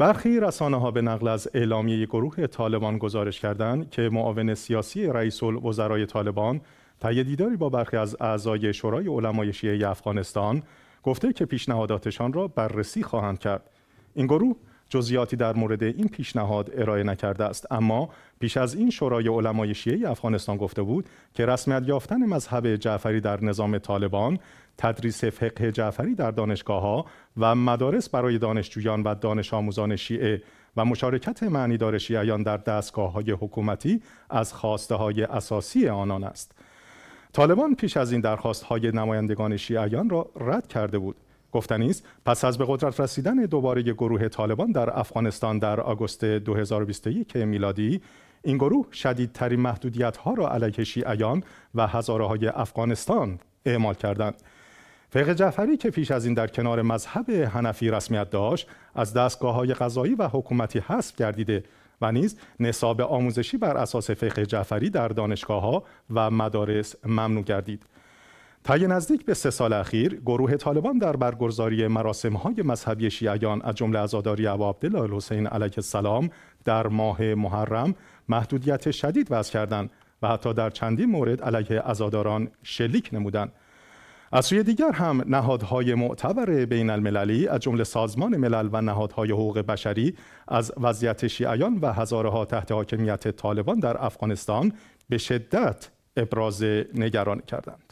برخی رسانه ها به نقل از اعلامیه گروه طالبان گزارش کردند که معاون سیاسی رئیس وزرای طالبان طی دیداری با برخی از اعضای شورای علمای شیعه افغانستان گفته که پیشنهاداتشان را بررسی خواهند کرد این گروه جزئیاتی در مورد این پیشنهاد ارائه نکرده است اما پیش از این شورای علمای شیعه افغانستان گفته بود که رسمیت یافتن مذهب جعفری در نظام طالبان تدریس فقه جعفری در دانشگاه ها و مدارس برای دانشجویان و دانش آموزان شیعه و مشارکت معنیدار شیعیان در دستگاه های حکومتی از خواسته های اساسی آنان است. طالبان پیش از این درخواست های نمایندگان شیعیان را رد کرده بود گفتنی است پس از به قدرت رسیدن دوباره گروه طالبان در افغانستان در آگوست 2021 میلادی این گروه شدیدترین محدودیت ها را علیه شیعیان و هزاره های افغانستان اعمال کردند فقه جعفری که پیش از این در کنار مذهب هنفی رسمیت داشت از دستگاه های قضایی و حکومتی حذف گردیده و نیز نصاب آموزشی بر اساس فقه جعفری در دانشگاه ها و مدارس ممنوع گردید طی نزدیک به سه سال اخیر گروه طالبان در برگزاری های مذهبی شیعیان از جمله عزاداری ابو عبدالله حسین علیه السلام در ماه محرم محدودیت شدید وضع کردند و حتی در چندین مورد علیه عزاداران شلیک نمودند از سوی دیگر هم نهادهای معتبر بین المللی از جمله سازمان ملل و نهادهای حقوق بشری از وضعیت شیعیان و هزارها تحت حاکمیت طالبان در افغانستان به شدت ابراز نگرانی کردند